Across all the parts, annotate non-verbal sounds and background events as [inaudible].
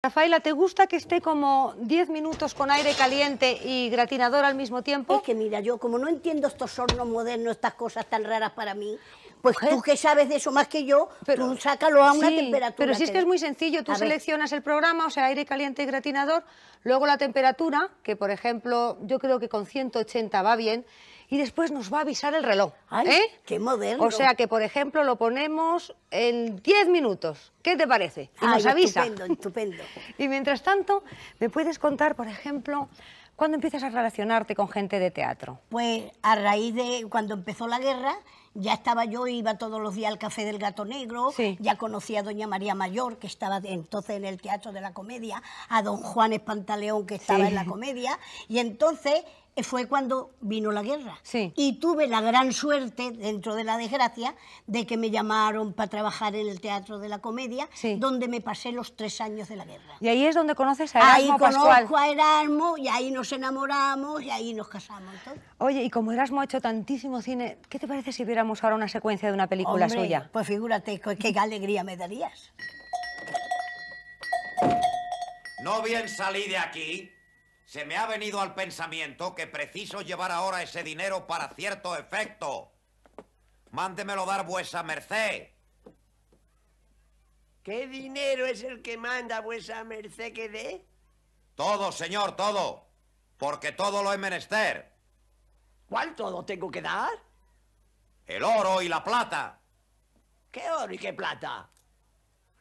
Rafaela, ¿te gusta que esté como 10 minutos con aire caliente y gratinador al mismo tiempo? Es que mira, yo como no entiendo estos hornos modernos, estas cosas tan raras para mí, pues tú que sabes de eso más que yo, pero, tú sácalo a una temperatura. Pero si es que es muy sencillo, tú seleccionas el programa, o sea, aire caliente y gratinador, luego la temperatura, que por ejemplo yo creo que con 180 va bien, y después nos va a avisar el reloj. ¿eh? ¡Qué modelo. O sea que, por ejemplo, lo ponemos en 10 minutos. ¿Qué te parece? Y nos avisa. Estupendo, estupendo. [laughs] y mientras tanto, ¿me puedes contar, por ejemplo, cuándo empiezas a relacionarte con gente de teatro? Pues a raíz de cuando empezó la guerra, ya estaba yo, iba todos los días al Café del Gato Negro, ya conocía a Doña María Mayor, que estaba entonces en el Teatro de la Comedia, a don Juan Espantaleón, que estaba en la comedia, y entonces eh, fue cuando vino la guerra. Y tuve la gran suerte, dentro de la desgracia, de que me llamaron para trabajar en el Teatro de la Comedia, donde me pasé los tres años de la guerra. Y ahí es donde conoces a Erasmo Ahí conozco a Erasmo y ahí nos enamoramos y ahí nos casamos. Oye, y como Erasmo ha hecho tantísimo cine, ¿qué te parece si viéramos ahora una secuencia de una película suya? Pues figúrate, qué alegría me darías. No bien salí de aquí se me ha venido al pensamiento que preciso llevar ahora ese dinero para cierto efecto. Mándemelo dar vuesa merced. ¿Qué dinero es el que manda vuesa merced que dé? Todo, señor, todo. Porque todo lo he menester. ¿Cuál todo tengo que dar? El oro y la plata. ¿Qué oro y qué plata?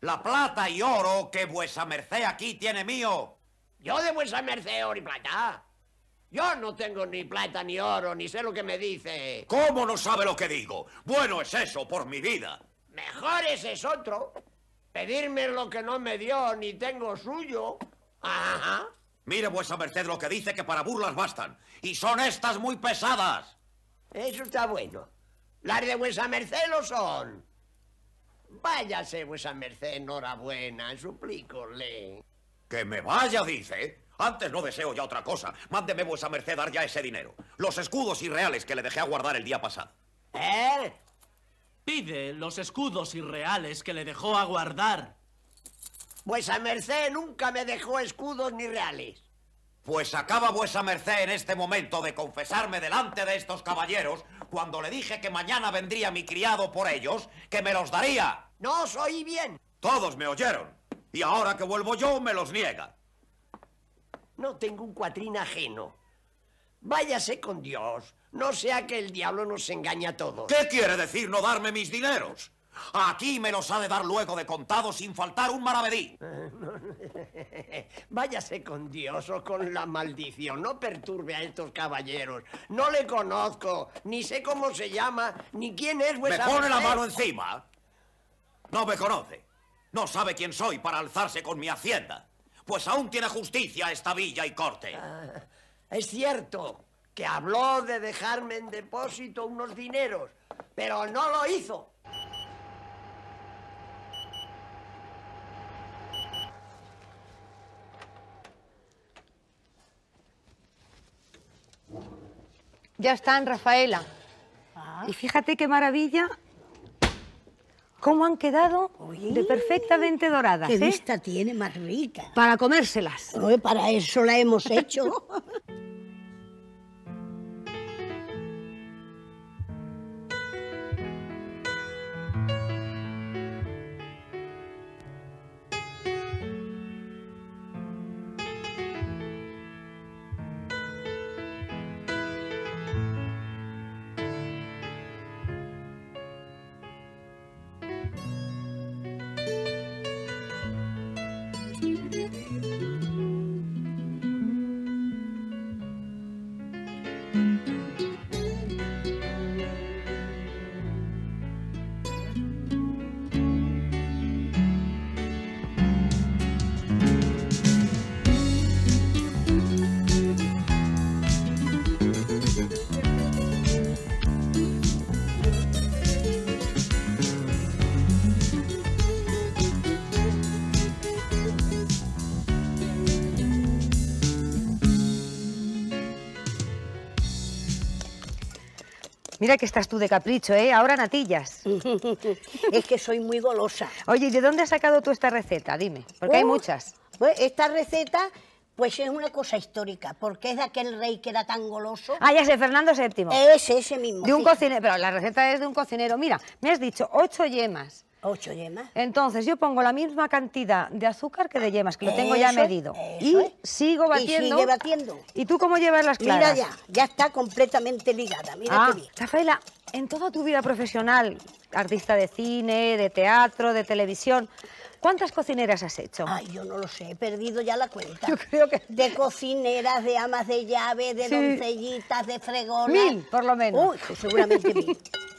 La plata y oro que vuesa merced aquí tiene mío yo de vuesa merced oro y plata. Yo no tengo ni plata ni oro, ni sé lo que me dice. ¿Cómo no sabe lo que digo? Bueno es eso, por mi vida. Mejor ese es otro. Pedirme lo que no me dio, ni tengo suyo. Ajá. Mire vuesa merced lo que dice que para burlas bastan. Y son estas muy pesadas. Eso está bueno. Las de vuesa merced lo son. Váyase vuesa merced, enhorabuena, suplícole. Que me vaya, dice. Antes no deseo ya otra cosa. Mándeme vuesa merced dar ya ese dinero. Los escudos y reales que le dejé a guardar el día pasado. ¿Eh? Pide los escudos irreales que le dejó a guardar. Vuesa merced nunca me dejó escudos ni reales. Pues acaba vuesa merced en este momento de confesarme delante de estos caballeros cuando le dije que mañana vendría mi criado por ellos, que me los daría. No os oí bien. Todos me oyeron. Y ahora que vuelvo yo, me los niega. No tengo un cuatrín ajeno. Váyase con Dios. No sea que el diablo nos engañe a todos. ¿Qué quiere decir no darme mis dineros? Aquí me los ha de dar luego de contado sin faltar un maravedí. [laughs] Váyase con Dios o con la maldición. No perturbe a estos caballeros. No le conozco, ni sé cómo se llama, ni quién es Me pone la mano encima. No me conoce. No sabe quién soy para alzarse con mi hacienda. Pues aún tiene justicia esta villa y corte. Ah, es cierto que habló de dejarme en depósito unos dineros, pero no lo hizo. Ya están, Rafaela. Ah. Y fíjate qué maravilla cómo han quedado de perfectamente doradas. Qué ¿eh? vista tiene más rica. Para comérselas. para eso la hemos hecho. [laughs] Mira que estás tú de capricho, ¿eh? Ahora natillas. [laughs] es que soy muy golosa. Oye, de dónde has sacado tú esta receta? Dime, porque hay uh, muchas. Pues esta receta pues es una cosa histórica, porque es de aquel rey que era tan goloso. Ah, ya sé, Fernando VII. Ese, ese mismo. De un cocinero, pero la receta es de un cocinero. Mira, me has dicho ocho yemas, Ocho yemas. Entonces, yo pongo la misma cantidad de azúcar que de yemas, que lo tengo ya medido. Y sigo batiendo. Y batiendo. ¿Y tú cómo llevas las claras? Mira ya, ya está completamente ligada, mira ah, qué bien. Rafaela, en toda tu vida profesional, artista de cine, de teatro, de televisión, ¿Cuántas cocineras has hecho? Ay, yo no lo sé, he perdido ya la cuenta. Yo creo que... De cocineras, de amas de llave, de doncellitas, de fregonas... Mil, por lo menos. Uy, pues seguramente mil. [laughs]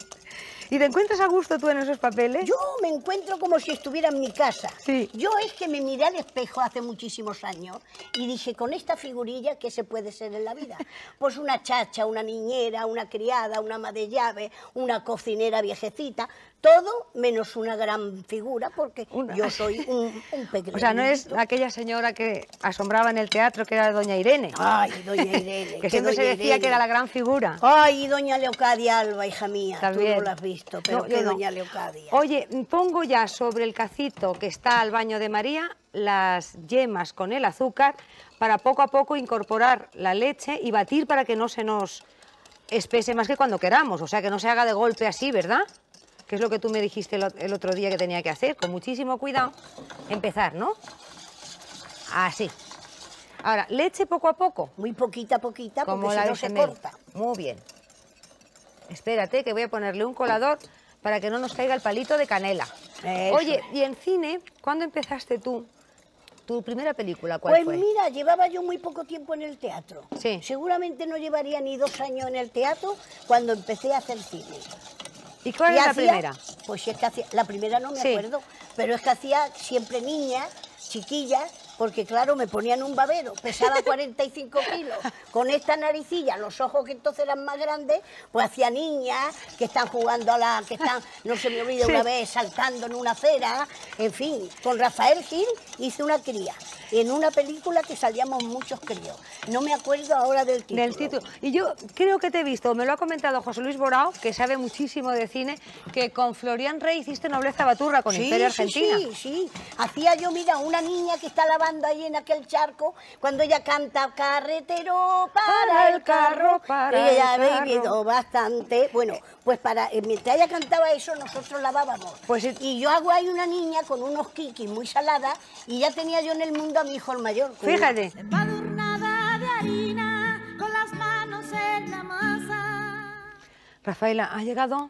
¿Y te encuentras a gusto tú en esos papeles? Yo me encuentro como si estuviera en mi casa. Yo es que me miré al espejo hace muchísimos años y dije, con esta figurilla, ¿qué se puede ser en la vida? [laughs] Pues una chacha, una niñera, una criada, una ama de llave, una cocinera viejecita todo menos una gran figura, porque yo soy un, pequeño. [laughs] O sea, no es aquella señora que asombraba en el teatro, que era doña Irene. Ay, doña [laughs] Irene. que siempre se decía que era la gran figura. Ay, doña Leocadia Alba, hija mía, tú no la has visto, pero doña Leocadia. Oye, pongo ya sobre el cacito que está al baño de María las yemas con el azúcar para poco a poco incorporar la leche y batir para que no se nos espese más que cuando queramos, o sea, que no se haga de golpe así, ¿verdad? que es lo que tú me dijiste el otro día que tenía que hacer, con muchísimo cuidado, empezar, ¿no? Así. Ahora, leche poco a poco. Muy poquita a poquita, Como la si no se corta. Muy bien. Espérate, que voy a ponerle un colador para que no nos caiga el palito de canela. Oye, y en cine, ¿cuándo empezaste tú? ¿Tu primera película cuál Pues mira, llevaba yo muy poco tiempo en el teatro. Sí. Seguramente no llevaría ni dos años en el teatro cuando empecé a hacer cine. ¿Y cuál era la primera? Pues es que hacía, la primera no me acuerdo, pero es que hacía siempre niñas, chiquillas, porque claro, me ponían un babero, pesaba 45 kilos, con esta naricilla, los ojos que entonces eran más grandes, pues hacía niñas que están jugando a la, que están, no se me olvida una vez, saltando en una acera, en fin, con Rafael Gil hice una cría, en una película que salíamos muchos críos. No me acuerdo ahora del título. Y yo creo que te he visto, me lo ha comentado José Luis Borao, que sabe muchísimo de cine, que con Florian Rey hiciste Nobleza Baturra con sí, Imperio Argentina. Sí, sí, sí. Hacía yo, mira, una niña que está lavando allí ahí en aquel charco, cuando ella canta carretero para el carro, para ella ha vivido bastante. Bueno, pues para eh, mientras ella cantaba eso, nosotros lavábamos. Pues Y yo hago ahí una niña con unos kikis muy saladas y ya tenía yo en el mundo a mi hijo el mayor. Fíjate. Rafaela, ha llegado,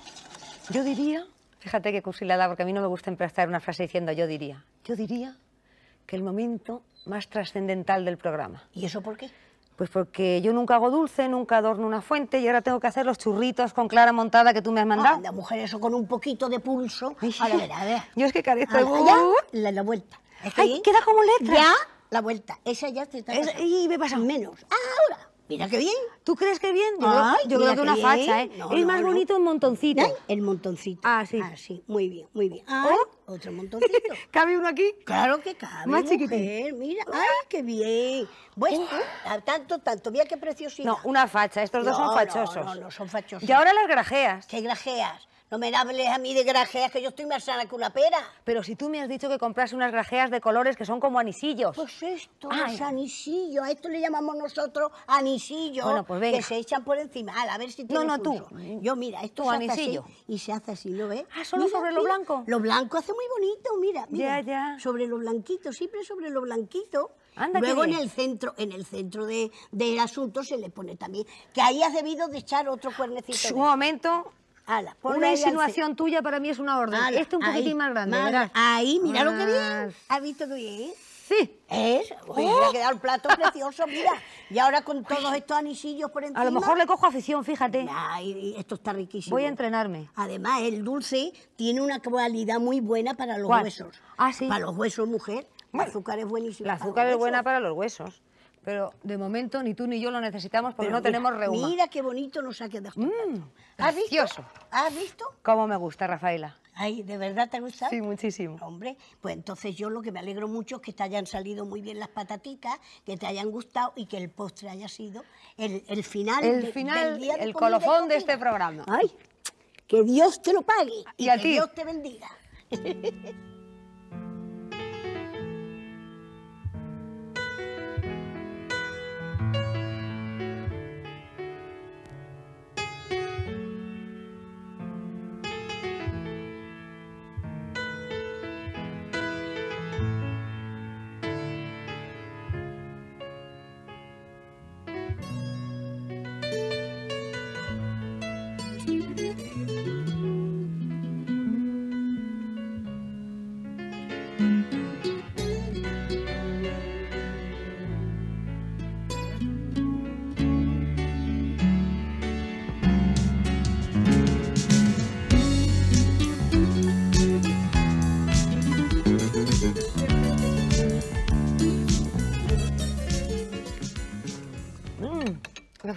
yo diría, fíjate que cursilada, porque a mí no me gusta emprestar una frase diciendo yo diría, yo diría, que el momento más trascendental del programa. ¿Y eso por qué? Pues porque yo nunca hago dulce, nunca adorno una fuente y ahora tengo que hacer los churritos con clara montada que tú me has mandado. Anda, mujer, eso con un poquito de pulso. A ver, a ver. Yo es que carezco ah, de... ¡Uh! La, la, vuelta. Ay, queda como letra. Ya, la vuelta. Esa ya te está... y me pasa menos. Ahora. Mira qué bien. ¿Tú crees que bien? Yo, creo, que una facha, ¿eh? El es más bonito un montoncito. ¿Eh? El montoncito. Ah, sí. Ah, sí. Muy bien, muy bien. Ah, otro montoncito. [laughs] ¿Cabe uno aquí? Claro que cabe. Más chiquito. Mira. Ay, qué bien. Bueno, ¿Eh? tanto, tanto. Mira qué preciosito. No, una facha. Estos dos son fachosos. No, no, son fachosos. Y ahora las grajeas. ¿Qué grajeas? No me hables a mí de grajeas, que yo estoy más sana que una pera. Pero si tú me has dicho que compras unas grajeas de colores que son como anisillos. Pues esto es anisillo. A esto le llamamos nosotros anisillo. Bueno, pues venga. Que se echan por encima. A ver si No, no, tú. Yo, mira, esto es y se hace así, ¿lo ves? Ah, solo sobre lo blanco. Lo blanco hace muy bonito, mira. mira ya, ya. Sobre lo blanquito, siempre sobre lo blanquito. Anda, Luego en el centro, en el centro del asunto se le pone también que ahí has debido de echar otro cuernecito. Un momento, una insinuación tuya para mí es una orden. este un poquitín más grande, Ahí, mira lo que bien. ¿Has visto que bien? Sí. ¿Es? me ha quedado el plato precioso, mira. Y ahora con todos estos anisillos por encima... A lo mejor le cojo afición, fíjate. esto está riquísimo. Voy a entrenarme. Además, el dulce tiene una cualidad muy buena para los huesos. Ah, sí. Para los huesos, mujer. El azúcar es buenísimo. El azúcar es buena para los huesos. Pero de momento ni tú ni yo lo necesitamos porque no tenemos reuma. Mira qué bonito nos ha quedado. Este mm, ¿Has visto? ¿Has visto? Cómo me gusta, Rafaela. Ay, ¿de verdad te ha gustado? Sí, muchísimo. Hombre, pues entonces yo lo que me alegro mucho es que te hayan salido muy bien las patatitas, que te hayan gustado y que el postre haya sido el, el final, el final del día El colofón de, este programa. Ay, que Dios te lo pague y, a que Dios te bendiga. [laughs]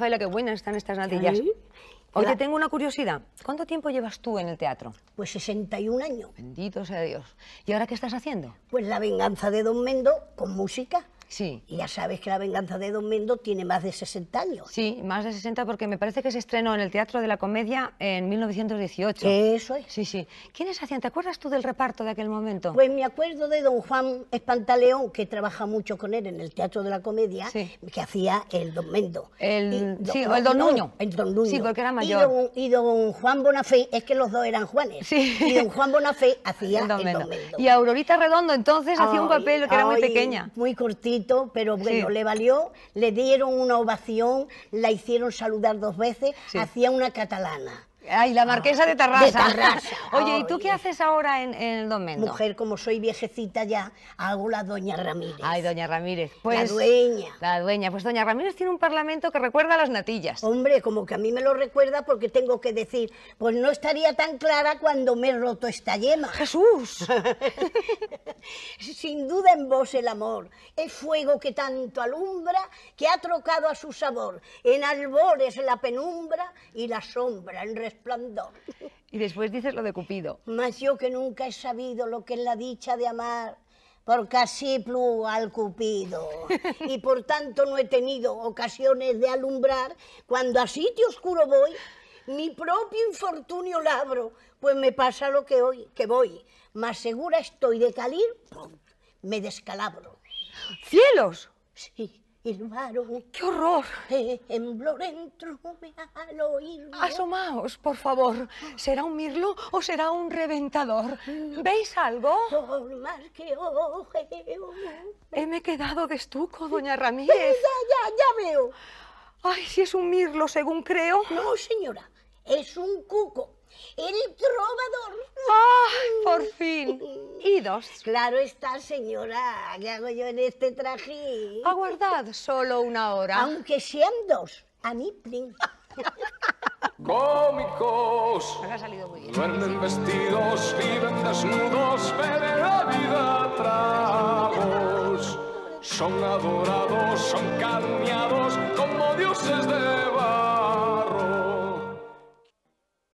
Rafaela, qué buenas están estas natillas. Oye, tengo una curiosidad. ¿Cuánto tiempo llevas tú en el teatro? Pues 61 años. Bendito sea Dios. ¿Y ahora qué estás haciendo? Pues la venganza de Don Mendo con música. Sí. Y ya sabes que La venganza de Don Mendo tiene más de 60 años. Sí, más de 60 porque me parece que se estrenó en el Teatro de la Comedia en 1918. Eso es. Sí, sí. ¿Quiénes hacían? ¿Te acuerdas tú del reparto de aquel momento? Pues me acuerdo de Don Juan Espantaleón, que trabaja mucho con él en el Teatro de la Comedia, que hacía el Don Mendo. El, sí, o el Don Nuño. El Don Nuño. Sí, porque era mayor. Y don, Juan Bonafé, es que los dos eran Juanes. Sí. Y Don Juan Bonafé [laughs] hacía el Don, Mendo. Y Aurorita Redondo entonces hacía un papel que era muy pequeña. Muy cortito pero bueno, le valió, le dieron una ovación, la hicieron saludar dos veces, hacía una catalana. Ay, la marquesa de ah, Tarrasa. [laughs] Oye, ¿y tú qué haces ahora en, el domingo? Mujer, como soy viejecita ya, hago la doña Ramírez. Ay, doña Ramírez. Pues, la dueña. La dueña. Pues doña Ramírez tiene un parlamento que recuerda a las natillas. Hombre, como que a mí me lo recuerda porque tengo que decir, pues no estaría tan clara cuando me he roto esta yema. ¡Jesús! [laughs] Sin duda en vos el amor, el fuego que tanto alumbra, que ha trocado a su sabor en albores la penumbra y la sombra en respeto y después dices lo de Cupido. Mas yo que nunca he sabido lo que es la dicha de amar, porque así plugo al Cupido. [laughs] Y por tanto no he tenido ocasiones de alumbrar cuando a sitio oscuro voy. Mi propio infortunio labro, pues me pasa lo que hoy, que voy. Más segura estoy de calir, me descalabro. ¡Cielos! Sí, el ¡Qué horror! Temblor Asomaos, por favor. ¿Será un mirlo o será un reventador? ¿Veis algo? Por más Heme quedado de estuco, doña Ramírez. Ya, ya, ya veo. Ay, si es un mirlo, según creo. No, señora, es un cuco. El trovador. ¡Ah, por fin! ¿Y dos? Claro está, señora. ¿Qué hago yo en este traje? Aguardad solo una hora. Aunque sean dos, a mí plin. [laughs] Cómicos. Me ha salido muy bien. vestidos, viven desnudos, pero la vida a tragos. Son adorados, son carneados como dioses de bar.